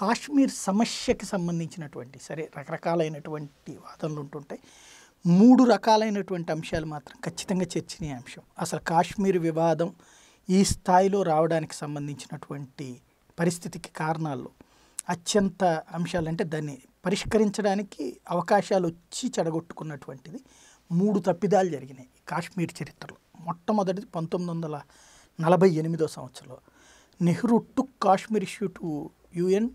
కాశ్మీర్ సమస్యకి సంబంధించినటువంటి సరే రకరకాలైనటువంటి వాదనలు ఉంటుంటాయి మూడు రకాలైనటువంటి అంశాలు మాత్రం ఖచ్చితంగా అంశం అసలు కాశ్మీర్ వివాదం ఈ స్థాయిలో రావడానికి సంబంధించినటువంటి పరిస్థితికి కారణాలు అత్యంత అంశాలంటే దాన్ని పరిష్కరించడానికి అవకాశాలు వచ్చి చెడగొట్టుకున్నటువంటిది మూడు తప్పిదాలు జరిగినాయి కాశ్మీర్ చరిత్రలో మొట్టమొదటిది పంతొమ్మిది వందల నలభై ఎనిమిదో సంవత్సరంలో Nehru to Kashmir issue to UN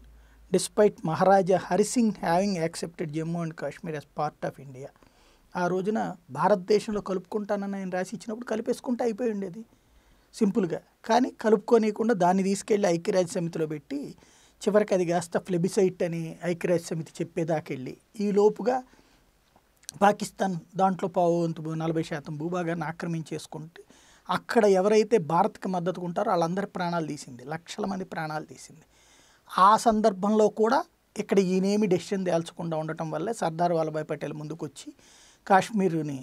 despite Maharaja Hari Singh having accepted Jammu and Kashmir as part of India ఆ రోజున భారతదేశంలో కలుపుకుంటానని ఆయన రాసి ఇచ్చినప్పుడు కలిపేసుకుంటే అయిపోయి ఉండేది సింపుల్గా కానీ కలుపుకోనియకుండా దాన్ని తీసుకెళ్ళి ఐక్యరాజ్య సమితిలో పెట్టి చివరికి అది కాస్త ఫ్లెబిసైట్ అని ఐక్యరాజ్య సమితి చెప్పేదాకెళ్ళి ఈ లోపుగా పాకిస్తాన్ దాంట్లో పావు వంతు నలభై శాతం భూభాగాన్ని ఆక్రమించేసుకుంటే అక్కడ ఎవరైతే భారత్కి మద్దతుకుంటారో వాళ్ళందరి ప్రాణాలు తీసింది లక్షల మంది ప్రాణాలు తీసింది ఆ సందర్భంలో కూడా ఇక్కడ ఈయనేమి డెసిషన్ తేల్చకుండా ఉండటం వల్లే సర్దార్ వల్లభాయ్ పటేల్ ముందుకు వచ్చి కాశ్మీర్ని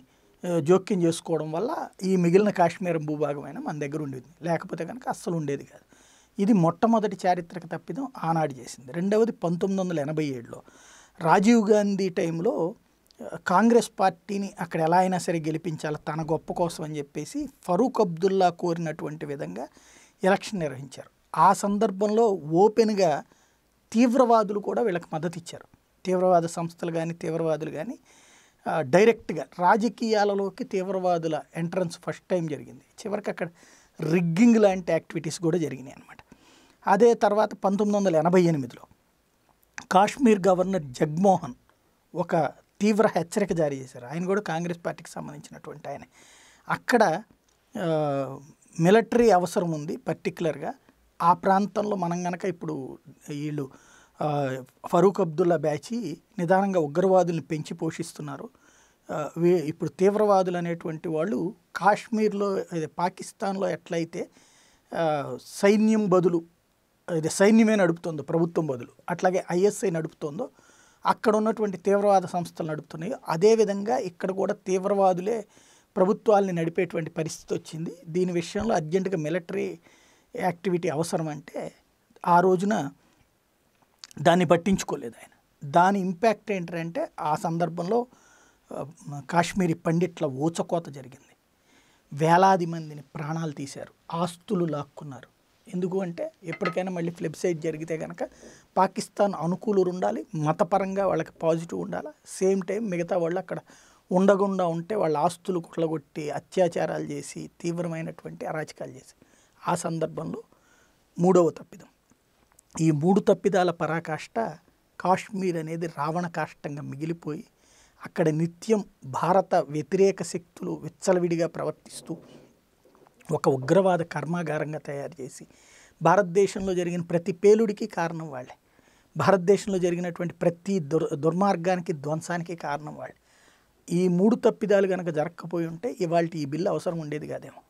జోక్యం చేసుకోవడం వల్ల ఈ మిగిలిన కాశ్మీరం భూభాగమైన మన దగ్గర ఉండేది లేకపోతే కనుక అస్సలు ఉండేది కాదు ఇది మొట్టమొదటి చారిత్రక తప్పిదం ఆనాడు చేసింది రెండవది పంతొమ్మిది వందల ఎనభై ఏడులో రాజీవ్ గాంధీ టైంలో కాంగ్రెస్ పార్టీని అక్కడ ఎలా అయినా సరే గెలిపించాలి తన గొప్ప కోసం అని చెప్పేసి ఫరూక్ అబ్దుల్లా కోరినటువంటి విధంగా ఎలక్షన్ నిర్వహించారు ఆ సందర్భంలో ఓపెన్గా తీవ్రవాదులు కూడా వీళ్ళకి మద్దతు ఇచ్చారు తీవ్రవాద సంస్థలు కానీ తీవ్రవాదులు కానీ డైరెక్ట్గా రాజకీయాలలోకి తీవ్రవాదుల ఎంట్రన్స్ ఫస్ట్ టైం జరిగింది చివరికి అక్కడ రిగ్గింగ్ లాంటి యాక్టివిటీస్ కూడా జరిగినాయి అనమాట అదే తర్వాత పంతొమ్మిది వందల ఎనభై ఎనిమిదిలో కాశ్మీర్ గవర్నర్ జగ్మోహన్ ఒక తీవ్ర హెచ్చరిక జారీ చేశారు ఆయన కూడా కాంగ్రెస్ పార్టీకి సంబంధించినటువంటి ఆయన అక్కడ మిలటరీ అవసరం ఉంది పర్టికులర్గా ఆ ప్రాంతంలో మనం గనక ఇప్పుడు వీళ్ళు ఫరూక్ అబ్దుల్లా బ్యాచి నిదానంగా ఉగ్రవాదుల్ని పెంచి పోషిస్తున్నారు ఇప్పుడు తీవ్రవాదులు అనేటువంటి వాళ్ళు కాశ్మీర్లో పాకిస్తాన్లో ఎట్లయితే సైన్యం బదులు అదే సైన్యమే నడుపుతుందో ప్రభుత్వం బదులు అట్లాగే ఐఎస్ఐ నడుపుతుందో అక్కడ ఉన్నటువంటి తీవ్రవాద సంస్థలు నడుపుతున్నాయి అదేవిధంగా ఇక్కడ కూడా తీవ్రవాదులే ప్రభుత్వాల్ని నడిపేటువంటి పరిస్థితి వచ్చింది దీని విషయంలో అర్జెంటుగా మిలిటరీ యాక్టివిటీ అవసరం అంటే ఆ రోజున దాన్ని పట్టించుకోలేదు ఆయన దాని ఇంపాక్ట్ ఏంటంటే ఆ సందర్భంలో కాశ్మీరీ పండిట్ల ఊచకోత జరిగింది వేలాది మందిని ప్రాణాలు తీశారు ఆస్తులు లాక్కున్నారు ఎందుకు అంటే ఎప్పటికైనా మళ్ళీ ఫ్లిప్సైడ్ జరిగితే కనుక పాకిస్తాన్ అనుకూలులు ఉండాలి మతపరంగా వాళ్ళకి పాజిటివ్ ఉండాలి సేమ్ టైం మిగతా వాళ్ళు అక్కడ ఉండకుండా ఉంటే వాళ్ళ ఆస్తులు కుట్లగొట్టి అత్యాచారాలు చేసి తీవ్రమైనటువంటి అరాచకాలు చేసి ఆ సందర్భంలో మూడవ తప్పిదం ఈ మూడు తప్పిదాల పరాకాష్ట కాశ్మీర్ అనేది రావణ కాష్టంగా మిగిలిపోయి అక్కడ నిత్యం భారత వ్యతిరేక శక్తులు విచ్చలవిడిగా ప్రవర్తిస్తూ ఒక ఉగ్రవాద కర్మాగారంగా తయారు చేసి భారతదేశంలో జరిగిన ప్రతి పేలుడికి కారణం వాళ్ళే భారతదేశంలో జరిగినటువంటి ప్రతి దుర్ దుర్మార్గానికి ధ్వంసానికి కారణం వాళ్ళే ఈ మూడు తప్పిదాలు కనుక జరగకపోయి ఉంటే ఇవాళ ఈ బిల్లు అవసరం ఉండేది కాదేమో